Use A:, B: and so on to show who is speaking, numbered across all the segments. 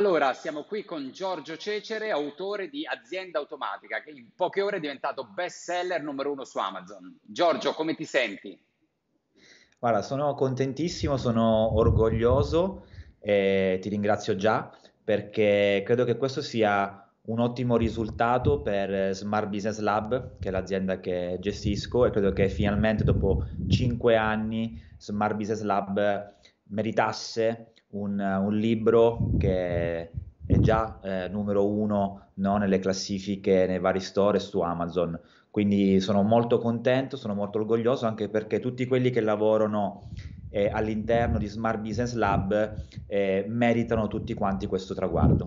A: Allora, siamo qui con Giorgio Cecere, autore di Azienda Automatica, che in poche ore è diventato best seller numero uno su Amazon. Giorgio, come ti senti?
B: Guarda, sono contentissimo, sono orgoglioso e ti ringrazio già perché credo che questo sia un ottimo risultato per Smart Business Lab, che è l'azienda che gestisco, e credo che finalmente dopo cinque anni Smart Business Lab meritasse un, un libro che è già eh, numero uno no, nelle classifiche nei vari store su Amazon. Quindi sono molto contento, sono molto orgoglioso anche perché tutti quelli che lavorano eh, all'interno di Smart Business Lab eh, meritano tutti quanti questo traguardo.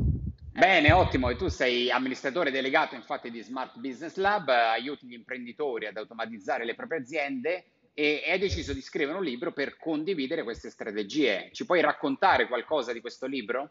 A: Bene, ottimo. E tu sei amministratore delegato infatti di Smart Business Lab, eh, aiuti gli imprenditori ad automatizzare le proprie aziende e hai deciso di scrivere un libro per condividere queste strategie. Ci puoi raccontare qualcosa di questo libro?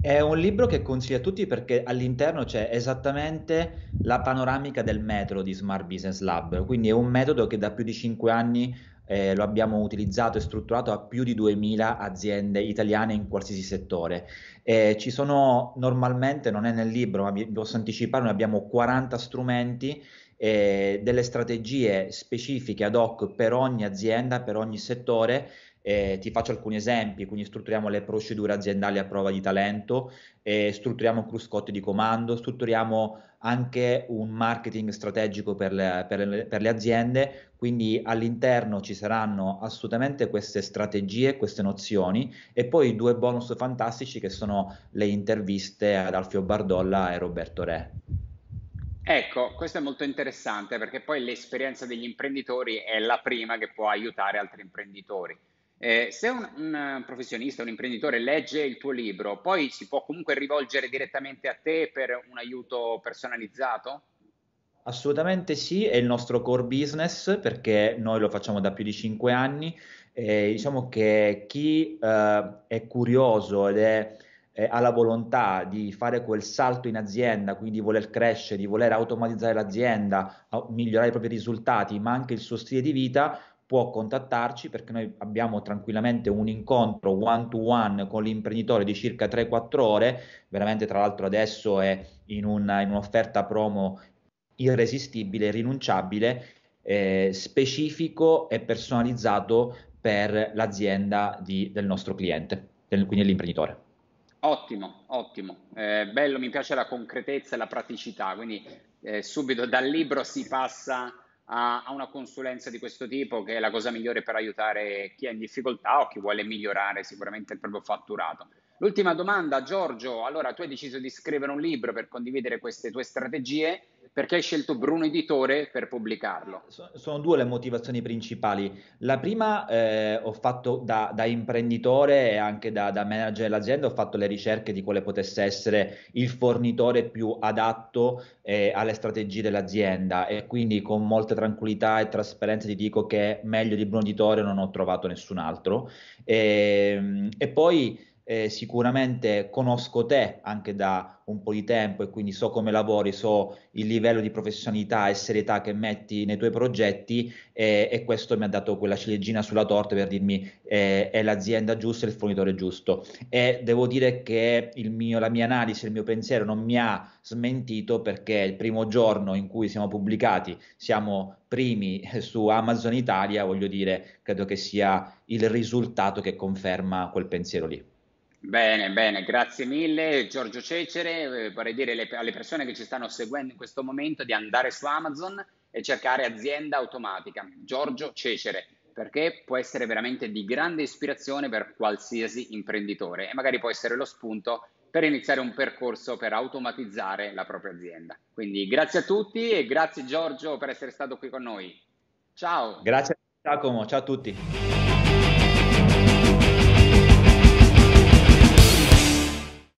B: È un libro che consiglio a tutti perché all'interno c'è esattamente la panoramica del metodo di Smart Business Lab, quindi è un metodo che da più di 5 anni eh, lo abbiamo utilizzato e strutturato a più di 2000 aziende italiane in qualsiasi settore. Eh, ci sono normalmente, non è nel libro, ma vi posso anticipare, noi abbiamo 40 strumenti eh, delle strategie specifiche ad hoc per ogni azienda, per ogni settore, eh, ti faccio alcuni esempi, quindi strutturiamo le procedure aziendali a prova di talento, eh, strutturiamo cruscotti di comando, strutturiamo anche un marketing strategico per le, per, le, per le, aziende, quindi all'interno ci saranno assolutamente queste strategie, queste nozioni e poi due bonus fantastici che sono le interviste ad Alfio Bardolla e Roberto Re.
A: Ecco, questo è molto interessante perché poi l'esperienza degli imprenditori è la prima che può aiutare altri imprenditori. Eh, se un, un, professionista, un imprenditore legge il tuo libro, poi si può comunque rivolgere direttamente a te per un aiuto personalizzato?
B: Assolutamente sì, è il nostro core business perché noi lo facciamo da più di 5 anni. E eh, diciamo che chi eh, è curioso ed è ha la volontà di fare quel salto in azienda, quindi di voler crescere, di voler automatizzare l'azienda, migliorare i propri risultati, ma anche il suo stile di vita, può contattarci perché noi abbiamo tranquillamente un incontro one to one con l'imprenditore di circa 3-4 ore, veramente tra l'altro adesso è in, una, in un'offerta promo irresistibile, rinunciabile, eh, specifico e personalizzato per l'azienda di, del nostro cliente, del, quindi l'imprenditore.
A: Ottimo, ottimo, eh, bello, mi piace la concretezza e la praticità, quindi eh, subito dal libro si passa a, a una consulenza di questo tipo che è la cosa migliore per aiutare chi è in difficoltà o chi vuole migliorare sicuramente il proprio fatturato. L'ultima domanda, Giorgio, allora tu hai deciso di scrivere un libro per condividere queste tue strategie perché hai scelto Bruno Editore per pubblicarlo?
B: Sono due le motivazioni principali. La prima eh, ho fatto da, da, imprenditore e anche da, da manager dell'azienda, ho fatto le ricerche di quale potesse essere il fornitore più adatto eh, alle strategie dell'azienda e quindi con molta tranquillità e trasparenza ti dico che meglio di Bruno Editore non ho trovato nessun altro. E, ehm, e poi eh, sicuramente conosco te anche da un po' di tempo e quindi so come lavori, so il livello di professionalità e serietà che metti nei tuoi progetti eh, e, questo mi ha dato quella ciliegina sulla torta per dirmi eh, è l'azienda giusta, è il fornitore giusto. E devo dire che mio, la mia analisi, il mio pensiero non mi ha smentito perché il primo giorno in cui siamo pubblicati siamo primi su Amazon Italia, voglio dire, credo che sia il risultato che conferma quel pensiero lì.
A: Bene, bene, grazie mille Giorgio Cecere. Eh, vorrei dire alle persone che ci stanno seguendo in questo momento di andare su Amazon e cercare azienda automatica, Giorgio Cecere, perché può essere veramente di grande ispirazione per qualsiasi imprenditore e magari può essere lo spunto per iniziare un percorso per automatizzare la propria azienda. Quindi grazie a tutti e grazie Giorgio per essere stato qui con noi. Ciao. Grazie
B: Giacomo, ciao a tutti.